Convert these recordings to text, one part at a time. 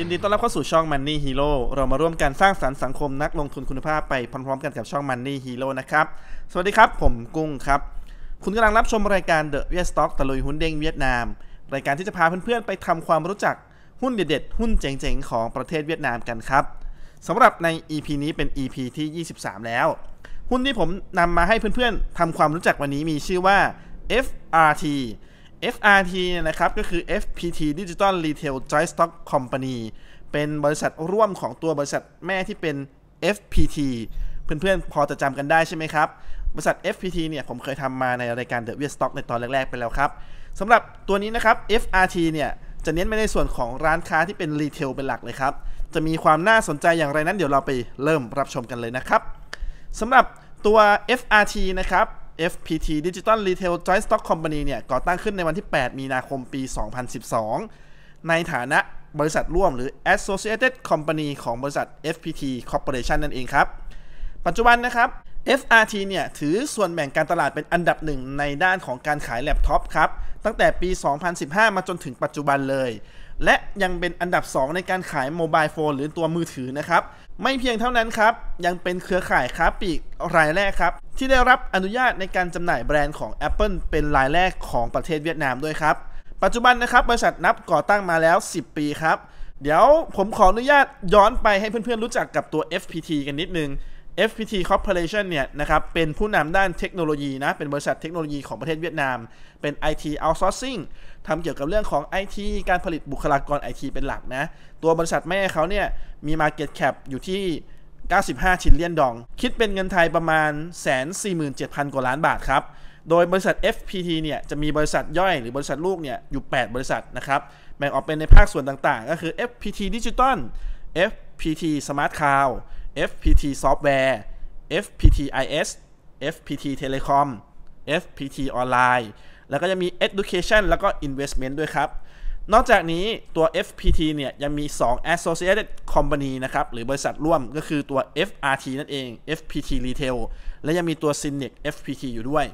ยินดีต้อนรับเข้าสู่ช่อง Money Hero เรามาร่วมกันสร้างสรรค์สังคมนักลงทุนคุณภาพไปพร้อมๆกันกับช่อง Money Hero นะครับ สวัสดีครับ ผมกุ้งครับ คุณกำลังรับชมรายการ The Viet Stock ตะลุยหุ้นเด้งเวียดนาม รายการที่จะพาเพื่อนๆไปทำความรู้จักหุ้นเด็ดๆ หุ้นเจ๋งๆของประเทศเวียดนามกันครับ สำหรับใน EP นี้เป็น EP ที่23 แล้ว หุ้นที่ผมนำมาให้เพื่อนๆทำความรู้จักวันนี้มีชื่อว่า FRT FRT เนี่ยนะครับก็คือ FPT Digital Retail Joint Stock Company เป็นบริษัทร่วมของตัวบริษัทแม่ที่เป็น FPT เพื่อนๆพอจะจำกันได้ใช่ไหมครับ บริษัท FPT เนี่ยผมเคยทำมาในรายการ The w e i r d Stock ในตอนแรกๆไปแล้วครับสำหรับตัวนี้นะครับ FRT เนี่ยจะเน้นไปในส่วนของร้านค้าที่เป็นรีเทลเป็นหลักเลยครับ จะมีความน่าสนใจอย่างไรนั้นเดี๋ยวเราไปเริ่มรับชมกันเลยนะครับสำหรับตัว FRT นะครับ FPT Digital Retail Joint Stock Company เนี่ย ก่อตั้งขึ้นในวันที่ 8 มีนาคมปี 2012 ในฐานะบริษัทร่วม หรือ Associated Company ของบริษัท FPT Corporation นั่นเองครับ ปัจจุบันนะครับ FRT เนี่ย ถือส่วนแบ่งการตลาดเป็นอันดับหนึ่งในด้านของการขายแล็ปท็อปครับ ตั้งแต่ปี 2015 มาจนถึงปัจจุบันเลย และยังเป็นอันดับ 2 ในการขายโมบายโฟนหรือตัวมือถือนะครับไม่เพียงเท่านั้นครับ ยังเป็นเครือข่ายค้าปลีกรายแรกครับ ที่ได้รับอนุญาตในการจำหน่ายแบรนด์ของ Apple เป็นรายแรกของประเทศเวียดนามด้วยครับ ปัจจุบันนะครับบริษัทนับก่อตั้งมาแล้ว 10 ปีครับ เดี๋ยวผมขออนุญาตย้อนไปให้เพื่อนๆรู้จักกับตัว FPT กันนิดนึง FPT Corporation เนี่ยนะครับเป็นผู้นำด้านเทคโนโลยีนะเป็นบริษัทเทคโนโลยีของประเทศเวียดนาม เป็น IT outsourcing ทำเกี่ยวกับเรื่องของ IT การผลิตบุคลากร IT เป็นหลักนะตัวบริษัทแม่เขาเนี่ยมี market cap อยู่ที่ 95 ชินเลียนดอง คิดเป็นเงินไทยประมาณ147,000กว่าล้านบาทครับโดยบริษัท FPT เนี่ยจะมีบริษัทย่อยหรือบริษัทลูกเนี่ยอยู่ 8 บริษัทนะครับแบ่งออกเป็นในภาคส่วนต่างๆ ก็คือ FPT Digital FPT Smart Cloud FPT Software FPT IS FPT Telecom FPT Online แล้วก็จะมี Education แล้วก็ Investment ด้วยครับ นอกจากนี้ตัว FPT เนี่ยยังมี 2 Associated Company นะครับ หรือบริษัทร่วมก็คือตัว FRT นั่นเอง FPT Retail และยังมีตัว s y n e c FPT อยู่ด้วย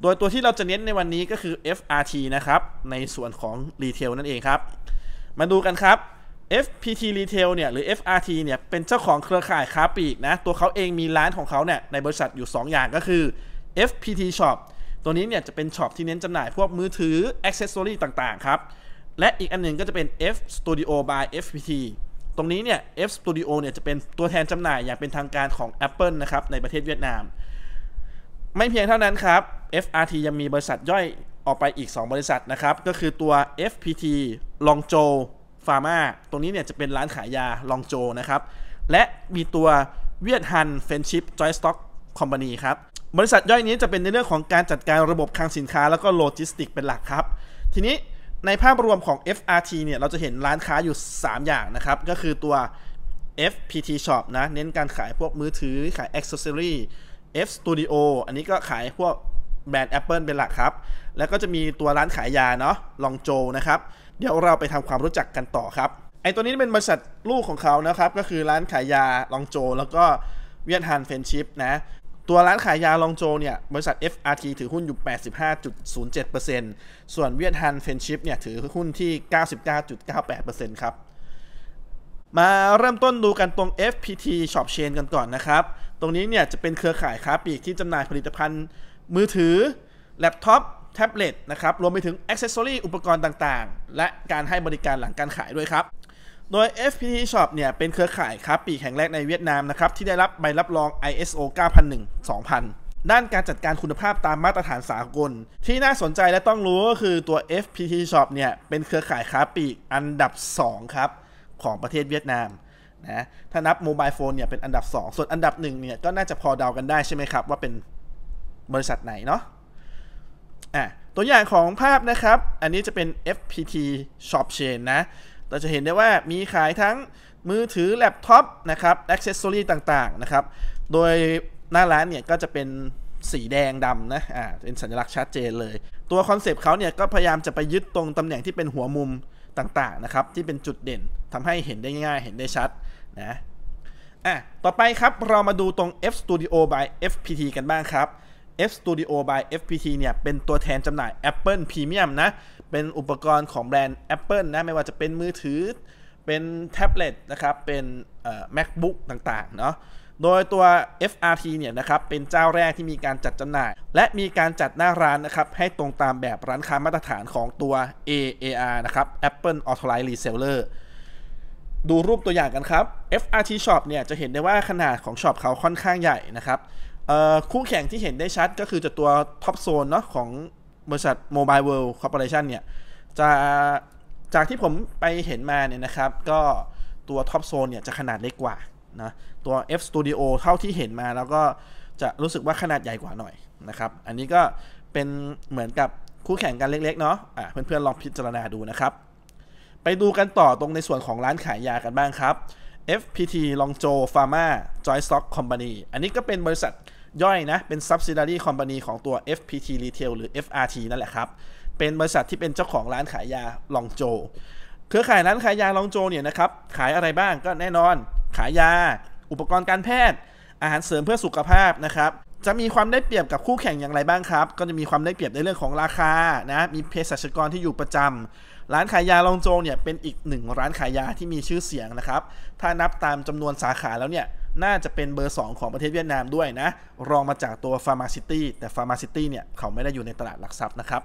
โดยตัวที่เราจะเน้นในวันนี้ก็คือ FRT นะครับ ในส่วนของ Retail นั่นเองครับ มาดูกันครับ FPT Retail เนี่ยหรือ FRT เนี่ยเป็นเจ้าของเครือข่ายค้าปลีกนะตัวเขาเองมีร้านของเขาเนี่ยในบริษัทอยู่ 2 อย่างก็คือ FPT Shop ตัวนี้เนี่ยจะเป็นช็อปที่เน้นจำหน่ายพวกมือถืออ็อกเซสซอรี่ต่างๆครับและอีกอันหนึ่งก็จะเป็น F Studio by FPT ตรงนี้เนี่ย F Studio เนี่ยจะเป็นตัวแทนจำหน่าย อย่างเป็นทางการของ Apple นะครับในประเทศเวียดนาม ไม่เพียงเท่านั้นครับ FRT ยังมีบริษัทย่อยออกไปอีก 2 บริษัทนะครับก็คือตัว FPT l o g z h o u ฟาร์มา ตรงนี้เนี่ยจะเป็นร้านขายยาลองโจนะครับ และมีตัวเวียดฮันเฟนชิปจอยสต็อกคอมพานีครับ บริษัทย่อยนี้จะเป็นในเรื่องของการจัดการระบบคลังสินค้าแล้วก็โลจิสติกเป็นหลักครับ ทีนี้ในภาพรวมของ FRT เนี่ยเราจะเห็นร้านค้าอยู่ 3 อย่างนะครับ ก็คือตัว FPT Shop นะเน้นการขายพวกมือถือขาย Accessory F Studio อันนี้ก็ขายพวกแบรนด์ Apple เป็นหลักครับ แล้วก็จะมีตัวร้านขายยาเนาะลองโจนะครับเดี๋ยวเราไปทำความรู้จักกันต่อครับไอตัวนี้เป็นบริษัทลูกของเขานะครับ ก็คือร้านขายยาลองโจแล้วก็เวียดฮันเฟนชิพนะ ตัวร้านขายยาลองโจเนี่ยบริษัท FRT ถือหุ้นอยู่ 85.07%ส่วนเวียดฮันเฟนชิพเนี่ยถือหุ้นที่ 99.98%ครับ มาเริ่มต้นดูกันตรง FPT Shop Chain กันก่อนนะครับ ตรงนี้เนี่ยจะเป็นเครือข่ายค้าปลีกที่จำหน่ายผลิตภัณฑ์มือถือแล็ปท็อปแท็บเล็ตนะครับรวมไปถึงอ c c e s s o r y อุปกรณ์ต่างๆ และการให้บริการหลังการขายด้วยครับ โดย FPT Shop เนี่ยเป็นเครือข่ายครับปีแห่งแรกในเวียดนามนะครับที่ได้รับใบรับรอง ISO 9001 2000 ด้านการจัดการคุณภาพตามมาตรฐานสากล ที่น่าสนใจและต้องรู้ก็คือตัว FPT Shop เนี่ยเป็นเครือข่ายค้าปลีกอันดับ 2 ครับ ของประเทศเวียดนามนะถ้านับโมบายโฟนเนี่ยเป็นอันดับ 2 ส่วนอันดับ1เนี่ยก็น่าจะพอเดากันได้ใช่ไหมครับว่าเป็นบริษัทไหนเนาะอ่ะตัวอย่างของภาพนะครับ อันนี้จะเป็น FPT Shop Chain นะ เราจะเห็นได้ว่ามีขายทั้งมือถือแล็ปท็อปนะครับอ็อกเซสซอรี่ต่างๆนะครับ โดยหน้าร้านเนี่ยก็จะเป็นสีแดงดำนะ อ่า เป็นสัญลักษณ์ชัดเจนเลย ตัวคอนเซปต์เขาเนี่ยก็พยายามจะไปยึดตรงตำแหน่งที่เป็นหัวมุมต่างๆนะครับ ที่เป็นจุดเด่น ทำให้เห็นได้ง่ายเห็นได้ชัดนะ อ่ะต่อไปครับ เรามาดูตรง F Studio by FPT กันบ้างครับ F Studio by FPT เนี่ยเป็นตัวแทนจำหน่าย Apple Premium นะ เป็นอุปกรณ์ของแบรนด์ Apple นะ ไม่ว่าจะเป็นมือถือ เป็นแท็บเล็ตนะครับ เป็น MacBook ต่างๆ เนาะโดยตัว FRT เนี่ยนะครับ เป็นเจ้าแรกที่มีการจัดจำหน่าย และมีการจัดหน้าร้านนะครับ ให้ตรงตามแบบร้านค้ามาตรฐานของตัว AAR นะครับ Apple Authorized Reseller ดูรูปตัวอย่างกันครับ FRT Shop เนี่ยจะเห็นได้ว่าขนาดของช็อปเขาค่อนข้างใหญ่นะครับคู่แข่งที่เห็นได้ชัดก็คือจะตัวท็อปโซนเนาะของบริษัทโมบายเวิลด์คอร์ปอเรชันเนี่ยจะจากที่ผมไปเห็นมาเนี่ยนะครับ ก็ตัวท็อปโซนเนี่ยจะขนาดเล็กกว่านะตัว F Studio เท่าที่เห็นมาแล้วก็จะรู้สึกว่าขนาดใหญ่กว่าหน่อยนะครับอันนี้ก็เป็นเหมือนกับคู่แข่งกันเล็ก ๆเนาะะเพื่อนๆลองพิจารณาดูนะครับไปดูกันต่อตรงในส่วนของร้านขายยากันบ้างครับ FPT l o n g j o Pharma Joystock Company อันนี้ก็เป็นบริษัทย่อยนะ เป็น subsidiary company ของตัว FPT Retail หรือ FRT นั่นแหละครับ เป็นบริษัทที่เป็นเจ้าของร้านขายยาลองโจ เครือข่ายร้านขายยาลองโจเนี่ยนะครับ ขายอะไรบ้างก็แน่นอนขายยาอุปกรณ์การแพทย์ อาหารเสริมเพื่อสุขภาพนะครับ จะมีความได้เปรียบกับคู่แข่งอย่างไรบ้างครับ ก็จะมีความได้เปรียบในเรื่องของราคานะ มีเภสัชกรที่อยู่ประจำ ร้านขายยาลองโจเนี่ยเป็นอีกหนึ่งร้านขายยาที่มีชื่อเสียงนะครับถ้านับตามจำนวนสาขาแล้วเนี่ยน่าจะเป็นเบอร์ 2 ของประเทศเวียดนามด้วยนะรองมาจากตัวฟาร์มาซิตี้แต่ฟาร์มาซิตี้เนี่ยเขาไม่ได้อยู่ในตลาดหลักทรัพย์นะครับ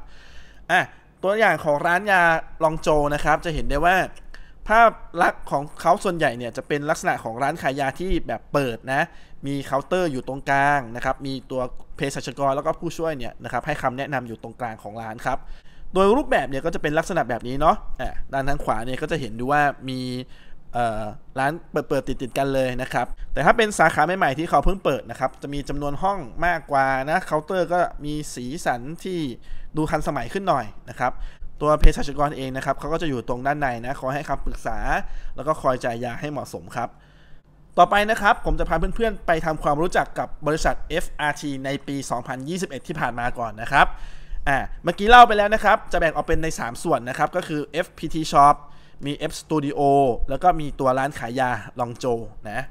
อ่ะตัวอย่างของร้านยาลองโจนะครับจะเห็นได้ว่าภาพลักษณ์ของเขาส่วนใหญ่เนี่ยจะเป็นลักษณะของร้านขายยาที่แบบเปิดนะมีเคาน์เตอร์อยู่ตรงกลางนะครับมีตัวเภสัชกร แล้วก็ผู้ช่วยเนี่ยนะครับให้คำแนะนำอยู่ตรงกลางของร้านครับ โดยรูปแบบเนี่ยก็จะเป็นลักษณะแบบนี้เนาะะด้านทางขวาเนี่ยก็จะเห็นดูว่ามีร้านเปิดเปิดติดติดกันเลยนะครับ แต่ถ้าเป็นสาขาใหม่ๆ ที่เขาเพิ่งเปิดนะครับจะมีจำนวนห้องมากกว่านะเคาน์เตอร์ก็มีสีสันที่ดูทันสมัยขึ้นหน่อยนะครับตัวเภสัชกรเองนะครับเขาก็จะอยู่ตรงด้านในนะคอยให้คำปรึกษาแล้วก็คอยจ่ายยาให้เหมาะสมครับ ต่อไปนะครับ ผมจะพาเพื่อนๆไปทำความรู้จักกับบริษัท FRT ในปี 2021 ที่ผ่านมาก่อนนะครับอ่าเมื่อกี้เล่าไปแล้วนะครับจะแบ่งออกเป็นใน 3 ส่วนนะครับก็คือ FPT Shop มี F Studio แล้วก็มีตัวร้านขายยาลองโจนะ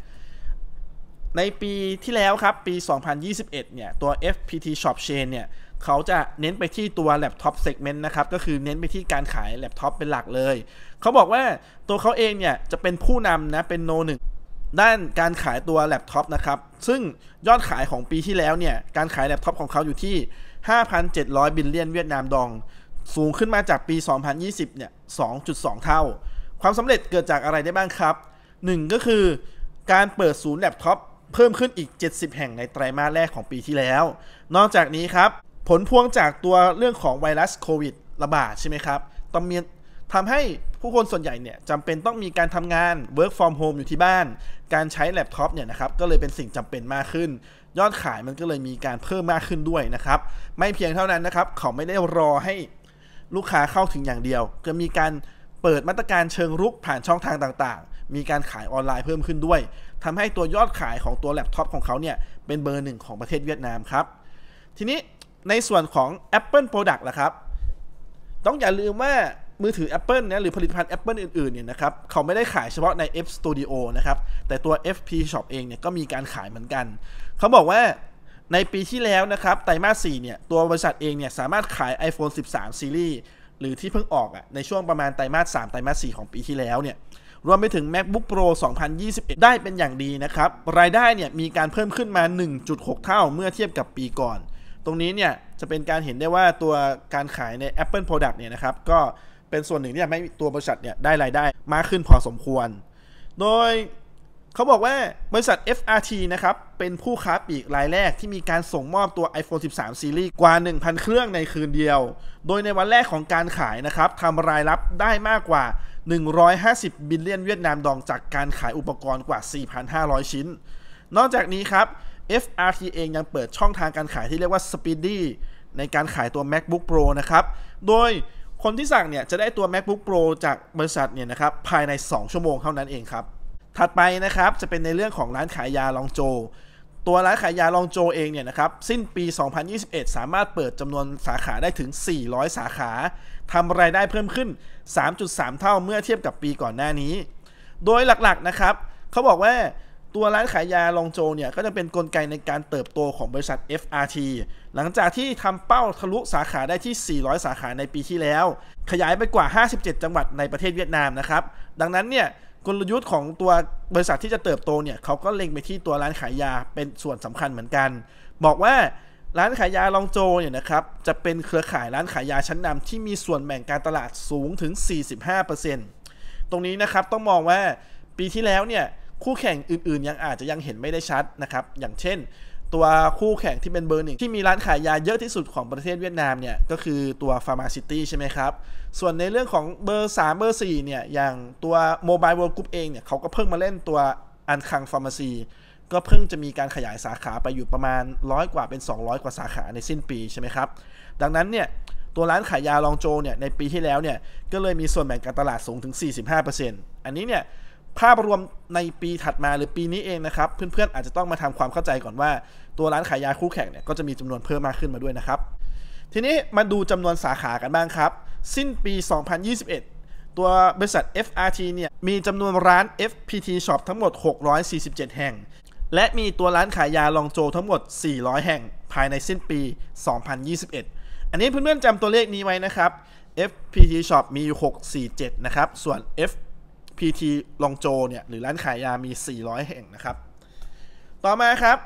ในปีที่แล้วครับปี 2021 เนี่ยตัว FPT Shop Chain เนี่ยเขาจะเน้นไปที่ตัวแล็ปท็อป g m e n t นะครับก็คือเน้นไปที่การขายแล็ปท็อปเป็นหลักเลย เขาบอกว่าตัวเขาเองเนี่ยจะเป็นผู้นำนะเป็นโนหนึ่งด้านการขายตัวแล็ปท็อปนะครับซึ่งยอดขายของปีที่แล้วเนี่ยการขายแล็ปท็อปของเขาอยู่ที่ 5,700 บิลเลียนเวียดนามดองสูงขึ้นมาจากปี 2020 เนี่ย 2.2 เท่า ความสำเร็จเกิดจากอะไรได้บ้างครับ1ก็คือ การเปิดศูนย์แล็ปท็อปเพิ่มขึ้นอีก 70 แห่งในไตรมาสแรกของปีที่แล้ว นอกจากนี้ครับ ผลพวงจากตัวเรื่องของไวรัสโควิดระบาดใช่ไหมครับตีทำให้ผู้คนส่วนใหญ่เนี่ยจำเป็นต้องมีการทำงาน work from home อยู่ที่บ้าน การใช้แล็ปท็อปเนี่ยนะครับก็เลยเป็นสิ่งจำเป็นมากขึ้น ยอดขายมันก็เลยมีการเพิ่มมากขึ้นด้วยนะครับ ไม่เพียงเท่านั้นนะครับเขาไม่ได้รอใหลูกค้าเข้าถึงอย่างเดียวจะมีการเปิดมาตรการเชิงรุกผ่านช่องทางต่างๆ มีการขายออนไลน์เพิ่มขึ้นด้วย ทำให้ตัวยอดขายของตัวแล็ปท็อปของเขาเนี่ยเป็นเบอร์หนึ่งของประเทศเวียดนามครับ ทีนี้ในส่วนของ Apple Product ล่ะครับ ต้องอย่าลืมว่ามือถือ Apple นะหรือผลิตภัณฑ์ Apple อื่นๆเนี่ยนะครับเขาไม่ได้ขายเฉพาะใน App Studio นะครับแต่ตัว FP Shop เองเนี่ยก็มีการขายเหมือนกัน เขาบอกว่าในปีที่แล้วนะครับไตรมาส4เนี่ยตัวบริษัทเองเนี่ยสามารถขาย iPhone 13 Series หรือที่เพิ่งออกอะในช่วงประมาณไตรมาส 3 ไตรมาส 4 ของปีที่แล้วเนี่ยรวมไปถึง MacBook Pro 2021 ได้เป็นอย่างดีนะครับรายได้เนี่ยมีการเพิ่มขึ้นมา 1.6 เท่าเมื่อเทียบกับปีก่อน ตรงนี้เนี่ยจะเป็นการเห็นได้ว่าตัวการขายใน Apple Product เนี่ยนะครับก็เป็นส่วนหนึ่งที่ทำให้ตัวบริษัทเนี่ยได้รายได้มากขึ้นพอสมควร โดยเขาบอกว่า บริษัท FRT นะครับเป็นผู้ค้าปลีกรายแรกที่มีการส่งมอบตัว iPhone 13 Series กว่า 1,000 เครื่องในคืนเดียว โดยในวันแรกของการขายนะครับทำรายรับได้มากกว่า 150 บิลเลียนเวียดนามดองจากการขายอุปกรณ์กว่า 4,500 ชิ้น นอกจากนี้ครับ FRT เองยังเปิดช่องทางการขายที่เรียกว่า Speedy ในการขายตัว MacBook Pro นะครับ โดยคนที่สั่งเนี่ยจะได้ตัว MacBook Pro จากบริษัทเนี่ยนะครับภายใน 2 ชั่วโมงเท่านั้นเองครับถัดไปนะครับจะเป็นในเรื่องของร้านขายยาลองโจ ตัวร้านขายยาลองโจเองเนี่ยนะครับสิ้นปี 2021 สามารถเปิดจำนวนสาขาได้ถึง 400 สาขาทำรายได้เพิ่มขึ้น 3.3 เท่าเมื่อเทียบกับปีก่อนหน้านี้ โดยหลักๆนะครับเขาบอกว่าตัวร้านขายยาลองโจเนี่ย ก็จะเป็นนกลไกในการเติบโตของบริษัท FRT หลังจากที่ทำเป้าทะลุสาขาได้ที่ 400 สาขาในปีที่แล้ว ขยายไปกว่า 57 จังหวัดในประเทศเวียดนามนะครับ ดังนั้นเนี่ยกลยุทธ์ของตัวบริษัทที่จะเติบโตเนี่ยเขาก็เล็งไปที่ตัวร้านขายยาเป็นส่วนสำคัญเหมือนกัน บอกว่าร้านขายยาลองโจเนี่ยนะครับจะเป็นเครือข่ายร้านขายยาชั้นนำที่มีส่วนแบ่งการตลาดสูงถึง 45%ตรงนี้นะครับต้องมองว่าปีที่แล้วเนี่ยคู่แข่งอื่นๆยังอาจจะยังเห็นไม่ได้ชัดนะครับอย่างเช่นตัวคู่แข่งที่เป็นเบอร์หนึ่งที่มีร้านขายยาเยอะที่สุดของประเทศเวียดนามเนี่ยก็คือตัวฟาร์มาซิตี้ใช่ไหมครับ ส่วนในเรื่องของเบอร์ 3 เบอร์4เนี่ยอย่างตัวโมบายเวิลด์กรุ๊ปเองเนี่ยเขาก็เพิ่งมาเล่นตัวอันคังฟาร์มาซีก็เพิ่งจะมีการขยายสาขาไปอยู่ประมาณร้อยกว่าเป็น 200 กว่าสาขาในสิ้นปีใช่ไหมครับดังนั้นเนี่ยตัวร้านขายยาลองโจเนี่ยในปีที่แล้วเนี่ยก็เลยมีส่วนแบ่งการตลาดสูงถึง 45%อันนี้เนี่ยภาพรวมในปีถัดมาหรือปีนี้เองนะครับเพื่อนๆอาจจะต้องมาทำความเข้าใจก่อนว่า ตัวร้านขายยาคู่แข่งเนี่ยก็จะมีจำนวนเพิ่มมากขึ้นมาด้วยนะครับ ทีนี้มาดูจำนวนสาขากันบ้างครับ สิ้นปี 2021 ตัวบริษัท FRT เนี่ยมีจำนวนร้าน FPT Shop ทั้งหมด 647 แห่ง และมีตัวร้านขายยาลองโจทั้งหมด 400 แห่งภายในสิ้นปี 2021 อันนี้เพื่อนๆจำตัวเลขนี้ไว้นะครับ FPT Shop มีอยู่ 647 นะครับส่วน f PT ลองโจเนี่ยหรือร้านขายยามี 400 แห่งนะครับ ต่อมาครับ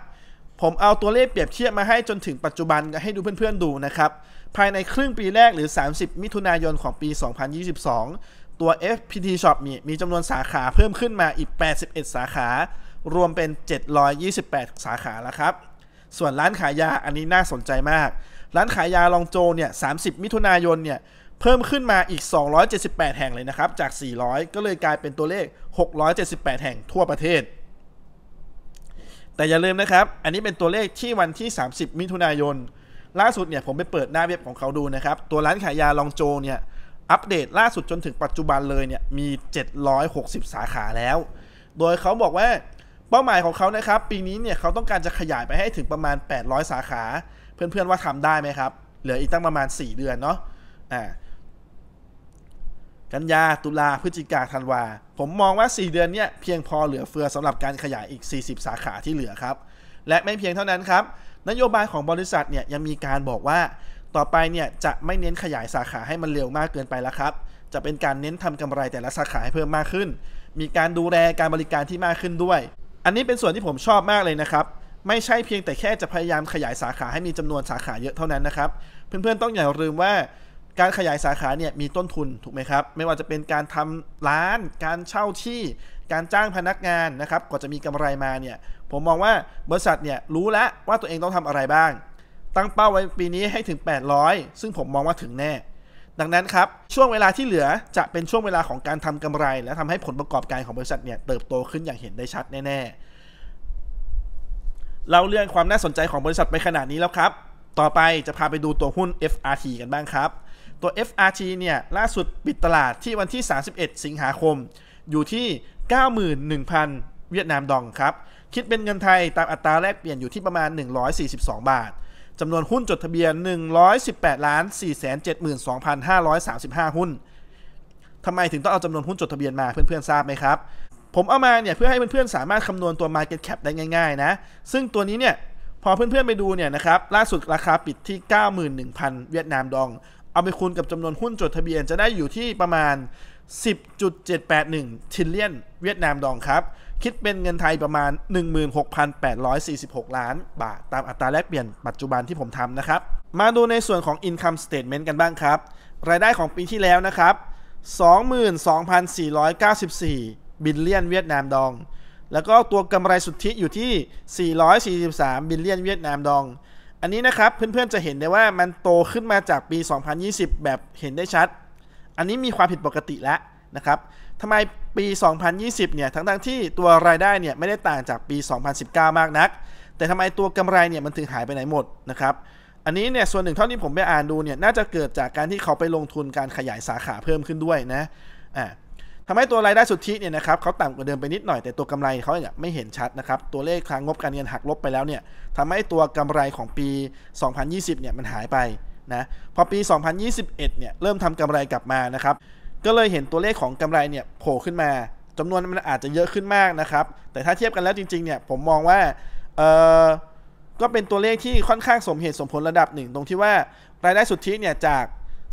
ผมเอาตัวเลขเปรียบเทียบมาให้จนถึงปัจจุบันให้ดูเพื่อนๆดูนะครับ ภายในครึ่งปีแรกหรือ 30 มิถุนายนของปี 2022 ตัว FPT Shop มีมีจำนวนสาขาเพิ่มขึ้นมาอีก 81 สาขา รวมเป็น 728 สาขาแล้วครับ ส่วนร้านขายยาอันนี้น่าสนใจมาก ร้านขายยาลองโจเนี่ย30 มิถุนายนเนี่ยเพิ่มขึ้นมาอีก 278 แห่งเลยนะครับ จาก 400 ก็เลยกลายเป็นตัวเลข 678 แห่งทั่วประเทศ แต่อย่าลืมนะครับ อันนี้เป็นตัวเลขที่วันที่ 30 มิถุนายน ล่าสุดเนี่ยผมไปเปิดหน้าเว็บของเขาดูนะครับ ตัวร้านขายยาลองโจเนี่ย อัปเดตล่าสุดจนถึงปัจจุบันเลยเนี่ย มี 760 สาขาแล้ว โดยเขาบอกว่าเป้าหมายของเขานะครับ ปีนี้เนี่ยเขาต้องการจะขยายไปให้ถึงประมาณ 800 สาขา เพื่อนๆว่าทำได้ไหมครับ เหลืออีกตั้งประมาณ 4 เดือนเนาะ อ่ากันยาตุลาพฤศจิกาธันวา ผมมองว่า 4 เดือน เนี้ยเพียงพอเหลือเฟือสำหรับการขยายอีก 40 สาขาที่เหลือครับและไม่เพียงเท่านั้นครับนโยบายของบริษัทเนี่ยยังมีการบอกว่า ต่อไปเนี่ย จะไม่เน้นขยายสาขาให้มันเร็วมากเกินไปแล้วครับ จะเป็นการเน้นทำกำไรแต่ละสาขาให้เพิ่มมากขึ้น มีการดูแลการบริการที่มากขึ้นด้วย อันนี้เป็นส่วนที่ผมชอบมากเลยนะครับ ไม่ใช่เพียงแต่แค่จะพยายามขยายสาขาให้มีจำนวนสาขาเยอะเท่านั้นนะครับเพื่อนๆต้องอย่าลืมว่าการขยายสาขาเนี่ยมีต้นทุนถูกไหมครับไม่ว่าจะเป็นการทำร้าน การเช่าที่การจ้างพนักงานนะครับกว่าจะมีกำไรมาเนี่ยผมมองว่าบริษัทเนี่ยรู้แล้วว่าตัวเองต้องทำอะไรบ้างตั้งเป้าไว้ปีนี้ให้ถึง 800 ซึ่งผมมองว่าถึงแน่ ดังนั้นครับช่วงเวลาที่เหลือจะเป็นช่วงเวลาของการทำกำไร และทำให้ผลประกอบการของบริษัทเนี่ยเติบโตขึ้นอย่างเห็นได้ชัดแน่ ๆ เราเลื่อนความน่าสนใจของบริษัทไปขนาดนี้แล้วครับ ต่อไปจะพาไปดูตัวหุ้น FRT กันบ้างครับตัว FRT เนี่ย ล่าสุดปิดตลาดที่วันที่ 31 สิงหาคม อยู่ที่ 91,000 เวียดนามดองครับ คิดเป็นเงินไทยตามอัตราแลกเปลี่ยนอยู่ที่ประมาณ 142 บาท จำนวนหุ้นจดทะเบียน 118ล้าน472,535 หุ้น ทำไมถึงต้องเอาจำนวนหุ้นจดทะเบียนมา เพื่อนเพื่อนทราบไหมครับ ผมเอามาเนี่ยเพื่อให้เพื่อนๆสามารถคำนวณตัว Market Cap ได้ง่ายๆนะ ซึ่งตัวนี้เนี่ย พอเพื่อนๆไปดูเนี่ยนะครับ ล่าสุดราคาปิดที่ 91,000 เวียดนามดองเอาไปคูณกับจำนวนหุ้นจดทะเบียนจะได้อยู่ที่ประมาณ 10.781ทิลเลียนเวียดนามดองครับ คิดเป็นเงินไทยประมาณ 16,846 ล้านบาทตามอัตราแลกเปลี่ยนปัจจุบันที่ผมทำนะครับ มาดูในส่วนของ Income Statement กันบ้างครับ รายได้ของปีที่แล้วนะครับ 22,494 บิลเลียนเวียดนามดอง แล้วก็ตัวกำไรสุทธิอยู่ที่ 443 บิลเลียนเวียดนามดองอันนี้นะครับเพื่อนๆจะเห็นได้ว่ามันโตขึ้นมาจากปี 2020 แบบเห็นได้ชัด อันนี้มีความผิดปกติแล้วนะครับทำไมปี 2020 เนี่ยทั้งๆ ที่ตัวรายได้เนี่ยไม่ได้ต่างจากปี 2019 มากนัก แต่ทำไมตัวกำไรเนี่ยมันถึงหายไปไหนหมดนะครับ อันนี้เนี่ยส่วนหนึ่งเท่าที่ผมไปอ่านดูเนี่ยน่าจะเกิดจากการที่เขาไปลงทุนการขยายสาขาเพิ่มขึ้นด้วยนะอ่าทำให้ตัวรายได้สุทธิเนี่ยนะครับเขาต่ำกว่าเดิมไปนิดหน่อย แต่ตัวกำไรเขาเนี่ยไม่เห็นชัดนะครับตัวเลขทางงบการเงินหักลบไปแล้วเนี่ยทำให้ตัวกำไรของปี 2020เนี่ยมันหายไปนะพอปี 2021เนี่ยเริ่มทำกำไรกลับมานะครับก็เลยเห็นตัวเลขของกำไรเนี่ยโผล่ขึ้นมา จำนวนมันอาจจะเยอะขึ้นมากนะครับแต่ถ้าเทียบกันแล้วจริงๆเนี่ยผมมองว่าเออก็เป็นตัวเลขที่ค่อนข้างสมเหตุสมผลระดับหนึ่งตรงที่ว่ารายได้สุทธิเนี่ยจาก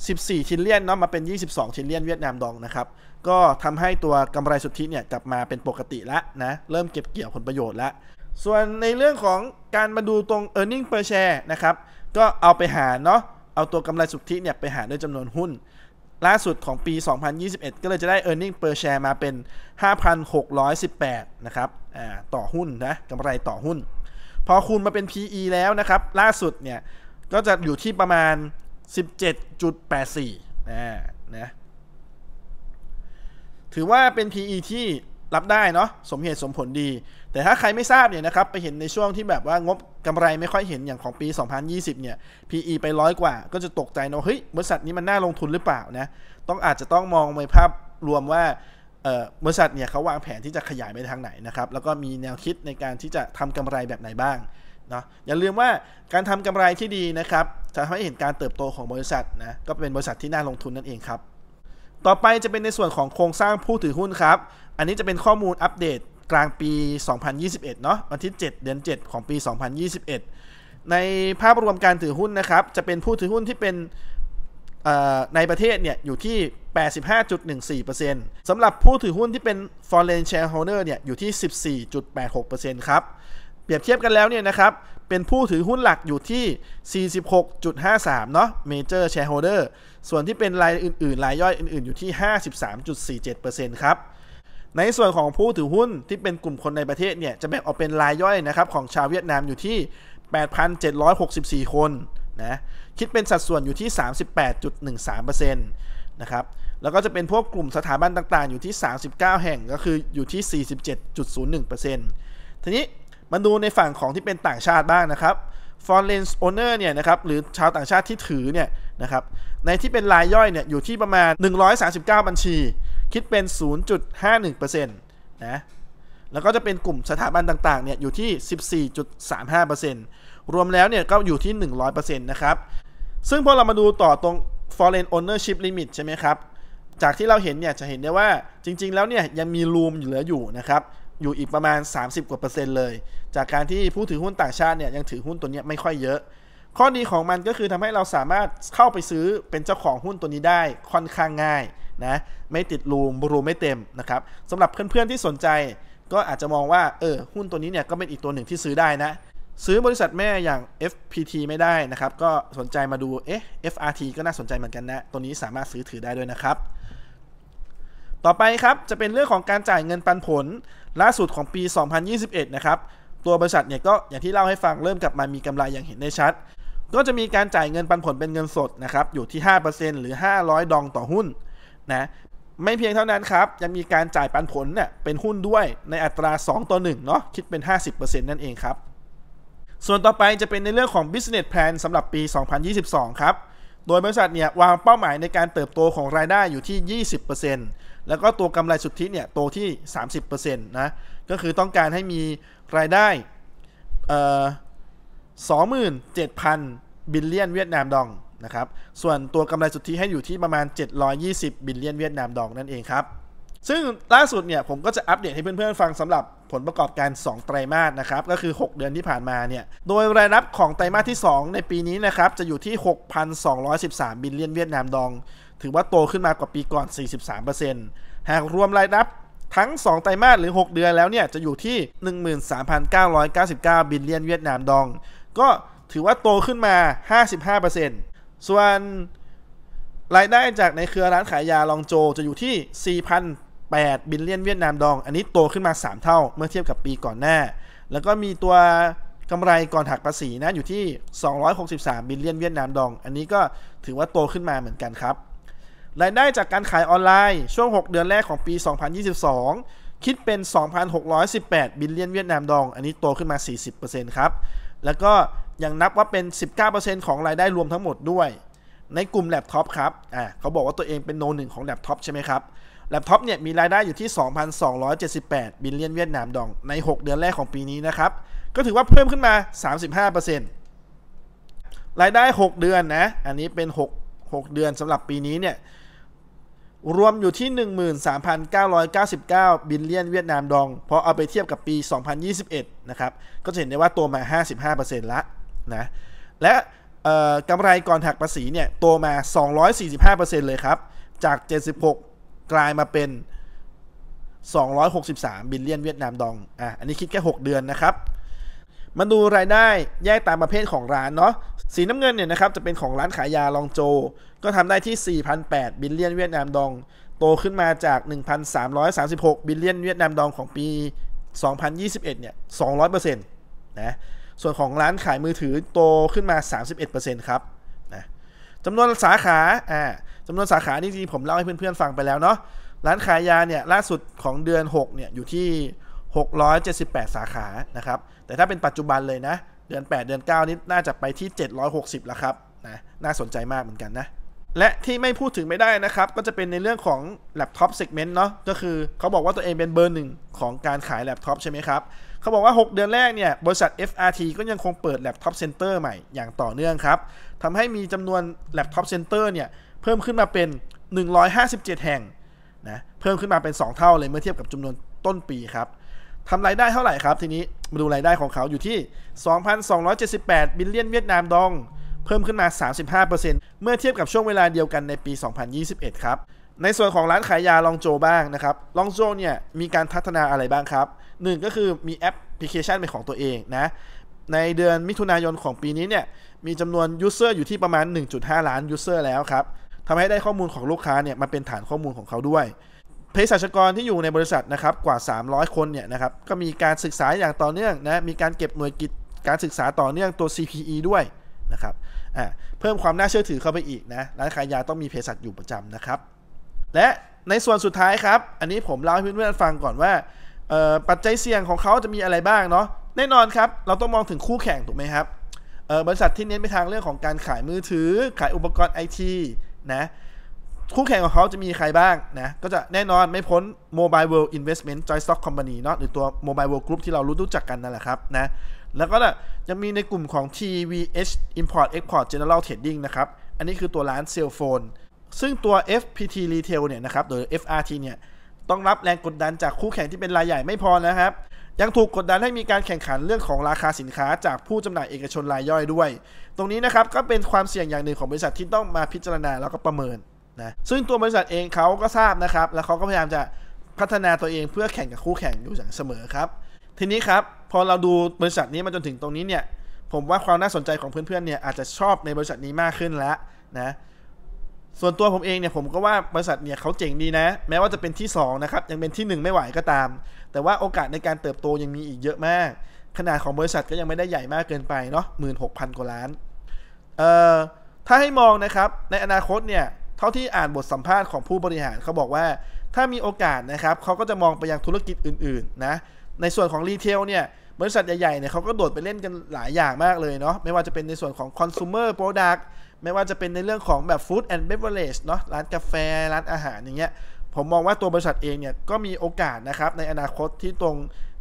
14ทิลเลียนเนาะมาเป็น 22ทิลเลียนเวียดนามดองนะครับก็ทำให้ตัวกำไรสุทธิเนี่ยกลับมาเป็นปกติแล้วนะเริ่มเก็บเกี่ยวผลประโยชน์แล้ว ส่วนในเรื่องของการมาดูตรง e a r n i n g per share นะครับก็เอาไปหาเนาะเอาตัวกำไรสุทธิเนี่ยไปหาด้วยจำนวนหุ้น ล่าสุดของปี 2021 ก็เลยจะได้ e a r n i n g per share มาเป็น 5,618นะครับต่อหุ้นนะกำไรต่อหุ้น พอคูณมาเป็น PE แล้วนะครับ ล่าสุดเนี่ยก็จะอยู่ที่ประมาณ 17.84นะนะถือว่าเป็น PE ที่รับได้เนาะสมเหตุสมผลดี แต่ถ้าใครไม่ทราบเนี่ยนะครับไปเห็นในช่วงที่แบบว่างบกำไรไม่ค่อยเห็นอย่างของปี 2020เนี่ย PE ไปร้อยกว่า ก็จะตกใจเนาะเฮ้ยบริษัทนี้มันน่าลงทุนหรือเปล่านะต้องอาจจะต้องมองในภาพรวมว่าบริษัทเนี่ยเขาวางแผนที่จะขยายไปทางไหนนะครับแล้วก็มีแนวคิดในการที่จะทำกำไรแบบไหนบ้างเนาะอย่าลืมว่าการทำกำไรที่ดีนะครับจะทำให้เห็นการเติบโตของบริษัทนะก็เป็นบริษัทที่น่าลงทุนนั่นเองครับต่อไปจะเป็นในส่วนของโครงสร้างผู้ถือหุ้นครับ อันนี้จะเป็นข้อมูลอัปเดตกลางปี 2021 เนาะวันที่ 7 เดือน 7 ของปี 2021 ในภาพรวมการถือหุ้นนะครับ จะเป็นผู้ถือหุ้นที่เป็นในประเทศเนี่ยอยู่ที่ 85.14%สำหรับผู้ถือหุ้นที่เป็น foreign shareholder เนี่ยอยู่ที่ 14.86%ครับเปรียบเทียบกันแล้วเนี่ยนะครับเป็นผู้ถือหุ้นหลักอยู่ที่ 46.53 เนาะ major shareholder ส่วนที่เป็นรายอื่น ๆ รายย่อยอื่นๆ อยู่ที่ 53.47%ครับ ในส่วนของผู้ถือหุ้นที่เป็นกลุ่มคนในประเทศ เนี่ย จะแบ่งออกเป็นรายย่อยนะครับของชาวเวียดนามอยู่ที่ 8,764 คน นะ คิดเป็นสัดส่วนอยู่ที่ 38.13%นะครับ แล้วก็จะเป็นพวกกลุ่มสถาบันต่างๆ อยู่ที่ 39 แห่ง ก็คืออยู่ที่ 47.01%ทีนี้มาดูในฝั่งของที่เป็นต่างชาติบ้างนะครับ foreign owner เนี่ยนะครับหรือชาวต่างชาติที่ถือเนี่ยนะครับในที่เป็นรายย่อยเนี่ยอยู่ที่ประมาณ 139 บัญชี คิดเป็น 0.51%นะแล้วก็จะเป็นกลุ่มสถาบันต่างๆ เนี่ยอยู่ที่ 14.35%รวมแล้วเนี่ยก็อยู่ที่ 100%นะครับซึ่งพอเรามาดูต่อตรง foreign ownership limit ใช่ไหมครับ จากที่เราเห็นเนี่ยจะเห็นได้ว่าจริงๆแล้วเนี่ยยังมีรูมเหลืออยู่นะครับอยู่อีกประมาณ 30 กว่าเปอร์เซ็นต์เลย จากการที่ผู้ถือหุ้นต่างชาติเนี่ยยังถือหุ้นตัวนี้ไม่ค่อยเยอะ ข้อดีของมันก็คือทำให้เราสามารถเข้าไปซื้อเป็นเจ้าของหุ้นตัวนี้ได้ค่อนข้างง่ายนะไม่ติดรูมรูมไม่เต็มนะครับสำหรับเพื่อนๆที่สนใจ ก็อาจจะมองว่าเออหุ้นตัวนี้เนี่ยก็เป็นอีกตัวหนึ่งที่ซื้อได้นะ ซื้อบริษัทแม่อย่าง FPT ไม่ได้นะครับ ก็สนใจมาดูเอ๊ะ FRT ก็น่าสนใจเหมือนกันนะตัวนี้สามารถซื้อถือได้ด้วยนะครับต่อไปครับจะเป็นเรื่องของการจ่ายเงินปันผลล่าสุดของปี 2021นะครับตัวบริษัทเนี่ยก็อย่างที่เล่าให้ฟังเริ่มกลับมามีกำไรอย่างเห็นได้ชัด ก็จะมีการจ่ายเงินปันผลเป็นเงินสดนะครับอยู่ที่ 5%หรือ 500 ดองต่อหุ้นนะไม่เพียงเท่านั้นครับยังมีการจ่ายปันผลเนี่ยเป็นหุ้นด้วยในอัตรา 2ต่อ1เนาะคิดเป็น 50%นั่นเองครับส่วนต่อไปจะเป็นในเรื่องของ business plan สำหรับปี 2022ครับโดยบริษัทเนี่ยวางเป้าหมายในการเติบโตของรายได้อยู่ที่ 20%แล้วก็ตัวกำไรสุทธิเนี่ยโตที่ 30%นะ ก็คือต้องการให้มีรายได้สองหมื่นเจ็ดพันบิลเลียนเวียดนามดองนะครับ ส่วนตัวกำไรสุทธิให้อยู่ที่ประมาณ 720 บิลเลียนเวียดนามดองนั่นเองครับ ซึ่งล่าสุดเนี่ยผมก็จะอัปเดตให้เพื่อนๆ ฟังสำหรับผลประกอบการ 2 ไตรมาสนะครับ ก็คือ 6 เดือนที่ผ่านมาเนี่ย โดยรายรับของไตรมาสที่ 2 ในปีนี้นะครับจะอยู่ที่ 6,213บิลเลียนเวียดนามดองถือว่าโตขึ้นมากว่าปีก่อน 43%หากรวมรายรับทั้ง 2 ไตรมาสหรือ 6 เดือนแล้วเนี่ยจะอยู่ที่ 13,999 บิลเลียนเวียดนามดอง ก็ถือว่าโตขึ้นมา 55%ส่วนรายได้จากในเครือร้านขายยาลองโจจะอยู่ที่ 4 0 0 8 บิลเลียนเวียดนามดอง อันนี้โตขึ้นมา 3 เท่าเมื่อเทียบกับปีก่อนหน้า แล้วก็มีตัวกำไรก่อนหักภาษีนะอยู่ที่ 263 บิลเลียนเวียดนามดอง อันนี้ก็ถือว่าโตขึ้นมาเหมือนกันครับรายได้จากการขายออนไลน์ช่วง 6 เดือนแรกของปี 2022 คิดเป็น 2,618 บิลเลียนเวียดนามดอง อันนี้โตขึ้นมา 40%ครับ แล้วก็ยังนับว่าเป็น 19%ของรายได้รวมทั้งหมดด้วย ในกลุ่มแล็ปท็อปครับ อ่า เขาบอกว่าตัวเองเป็นโนหนึ่งของแล็ปท็อปใช่ไหมครับ แล็ปท็อปเนี่ยมีรายได้อยู่ที่ 2,278 บิลเลียนเวียดนามดอง ใน 6 เดือนแรกของปีนี้นะครับ ก็ถือว่าเพิ่มขึ้นมา 35%รายได้ 6 เดือนนะ อันนี้เป็น6 6เดือนสำหรับปีนี้เนี่ยรวมอยู่ที่ 13,999 บิลเลียนเวียดนามดองพอเอาไปเทียบกับปี 2021นะครับก็จะเห็นได้ว่าโตมา 55%ละนะและกำไรก่อนหักภาษีเนี่ยโตมา 245%เลยครับ จาก76กลายมาเป็น 263 บิลเลียนเวียดนามดองอ่ะอันนี้คิดแค่ 6 เดือนนะครับ มาดูรายได้แยกตามประเภทของร้านเนาะสีน้ำเงินเนี่ยนะครับจะเป็นของร้านขายยาลองโจ ก็ทำได้ที่4,008บิลเลียนเวียดนามดอง โตขึ้นมาจาก 1,336 บิลเลียนเวียดนามดองของปี 2021 เนี่ย 200%นะ ส่วนของร้านขายมือถือโตขึ้นมา 31%ครับนะจำนวนสาขา อ่าจำนวนสาขา นี่จริงผมเล่าให้เพื่อนๆ ฟังไปแล้วเนาะ ร้านขายยาเนี่ย ล่าสุดของเดือน 6 เนี่ย อยู่ที่ 678 สาขา นะครับ แต่ถ้าเป็นปัจจุบันเลยนะเดือน 8 เดือน 9นี่น่าจะไปที่ 760แล้วครับนะน่าสนใจมากเหมือนกันนะ และที่ไม่พูดถึงไม่ได้นะครับ ก็จะเป็นในเรื่องของแล็ปท็อปเซกเมนต์เนาะก็คือเขาบอกว่าตัวเองเป็นเบอร์หนึ่งของการขายแล็ปท็อปใช่ไหมครับเขาบอกว่า 6 เดือนแรกเนี่ยบริษัท FRT ก็ยังคงเปิดแล็ปท็อปเซ็นเตอร์ใหม่อย่างต่อเนื่องครับทำให้มีจำนวนแล็ปท็อปเซ็นเตอร์เนี่ยเพิ่มขึ้นมาเป็น 157 แห่งนะเพิ่มขึ้นมาเป็น 2 เท่าเลยเมื่อเทียบกับจำนวนต้นปีครับทำรายได้เท่าไหร่ครับ ทีนี้มาดูรายได้ของเขาอยู่ที่ 2,278 บิลเลียนเวียดนามดอง เพิ่มขึ้นมา 35%เมื่อเทียบกับช่วงเวลาเดียวกันในปี 2021 ครับในส่วนของร้านขายยาลองโจบ้างนะครับลองโจเนี่ยมีการพัฒนาอะไรบ้างครับหนึ่งก็คือมีแอปพลิเคชันเป็นของตัวเองนะในเดือนมิถุนายนของปีนี้เนี่ยมีจำนวนยูเซอร์อยู่ที่ประมาณ 1.5 ล้านยูเซอร์แล้วครับทำให้ได้ข้อมูลของลูกค้าเนี่ยมาเป็นฐานข้อมูลของเขาด้วยภสัชกรที่อยู่ในบริษัทนะครับกว่า 300 คนเนี่ยนะครับก็มีการศึกษาอย่างต่อเนื่องนะมีการเก็บหน่วยกิจการศึกษาต่อเนื่องตัว CPE ด้วยนะครับอ่าเพิ่มความน่าเชื่อถือเข้าไปอีกนะร้านขายยาต้องมีเภสัชอยู่ประจำนะครับ และในส่วนสุดท้ายครับ อันนี้ผมเล่าให้เพื่อนๆฟังก่อนว่า ปัจจัยเสี่ยงของเขาจะมีอะไรบ้างเนาะแน่นอนครับเราต้องมองถึงคู่แข่งถูกไหมครับบริษัทที่เน้นไปทางเรื่องของการขายมือถือขายอุปกรณ์ไอทีนะคู่แข่งของเขาจะมีใครบ้างนะ ก็จะแน่นอนไม่พ้น Mobile World Investment Joy Stock Company เนาะ หรือตัว Mobile World Group ที่เรารู้จักกันนั่นแหละครับนะ แล้วก็นยังมีในกลุ่มของ TVH Import Export General Trading นะครับ อันนี้คือตัวร้านเซลโฟน ซึ่งตัว FPT Retail เนี่ยนะครับหรือ FRT เนี่ยต้องรับแรงกดดันจากคู่แข่งที่เป็นรายใหญ่ไม่พอนะครับ ยังถูกกดดันให้มีการแข่งขันเรื่องของราคาสินค้า จากผู้จำหน่ายเอกชนรายย่อยด้วย ตรงนี้นะครับก็เป็นความเสี่ยงอย่างหนึ่งของบริษัทที่ต้องมาพิจารณาแล้วก็ประเมินนะซึ่งตัวบริษัทเองเขาก็ทราบนะครับแล้วเขาก็พยายามจะพัฒนาตัวเองเพื่อแข่งกับคู่แข่งอยู่อย่างเสมอครับ ทีนี้ครับพอเราดูบริษัทนี้มาจนถึงตรงนี้เนี่ยผมว่าความน่าสนใจของเพื่อนๆเนี่ยอาจจะชอบในบริษัทนี้มากขึ้นแล้วนะส่วนตัวผมเองเนี่ยผมก็ว่าบริษัทเนี่ยเขาเจ๋งดีนะแม้ว่าจะเป็นที่2นะครับยังเป็นที่ 1 ไม่ไหวก็ตาม แต่ว่าโอกาสในการเติบโตยังมีอีกเยอะมาก ขนาดของบริษัทก็ยังไม่ได้ใหญ่มากเกินไปเนาะหมื่นหกพันกว่าล้านเอ่อถ้าให้มองนะครับในอนาคตเนี่ยเท่าที่อ่านบทสัมภาษณ์ของผู้บริหารเขาบอกว่าถ้ามีโอกาสนะครับเขาก็จะมองไปยังธุรกิจอื่นๆนะในส่วนของรีเทลเนี่ยบริษัทใหญ่ๆเนี่ยเขาก็โดดไปเล่นกันหลายอย่างมากเลยเนาะไม่ว่าจะเป็นในส่วนของคอน s u m e r product ไม่ว่าจะเป็นในเรื่องของแบบ food and beverage เนาะร้านกาแฟร้านอาหารอย่างเงี้ยผมมองว่าตัวบริษัทเองเนี่ยก็มีโอกาสนะครับในอนาคตที่ตรง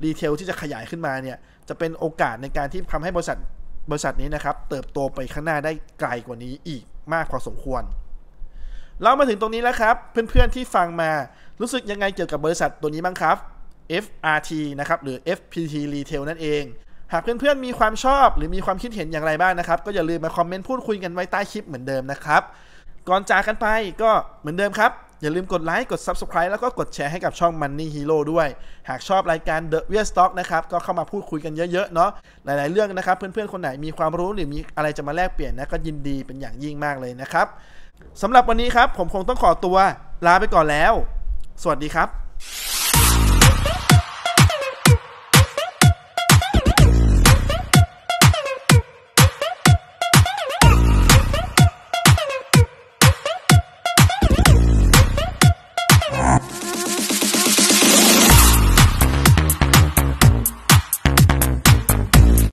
รีเทลที่จะขยายขึ้นมาเนี่ยจะเป็นโอกาสในการที่ทำให้บริษัทบริษัทนี้นะครับเติบโตไปข้างหน้าได้ไกลกว่านี้อีกมากพอสมควรเรามาถึงตรงนี้แล้วครับเพื่อนๆที่ฟังมารู้สึกยังไงเกี่ยวกับบริษัทตัวนี้บ้างครับ FRT นะครับหรือ FPT Retail นั่นเอง หากเพื่อนๆมีความชอบหรือมีความคิดเห็นอย่างไรบ้างนะครับก็อย่าลืมมาคอมเมนต์พูดคุยกันไว้ใต้คลิปเหมือนเดิมนะครับก่อนจากกันไปก็เหมือนเดิมครับ อย่าลืมกดไลค์ กด Subscribe แล้วก็กดแชร์ให้กับช่อง Money Hero ด้วย หากชอบรายการ The w e i r Stock นะครับก็เข้ามาพูดคุยกันเยอะๆเนาะหลาย ๆเรื่องนะครับเพื่อนๆคนไหนมีความรู้หรือมีอะไรจะมาแลกเปลี่ยนนะก็ยินดีเป็นอย่างยิ่งมากเลยนะครับสำหรับวันนี้ครับผมคงต้องขอตัว ลาไปก่อนแล้ว สวัสดีครับ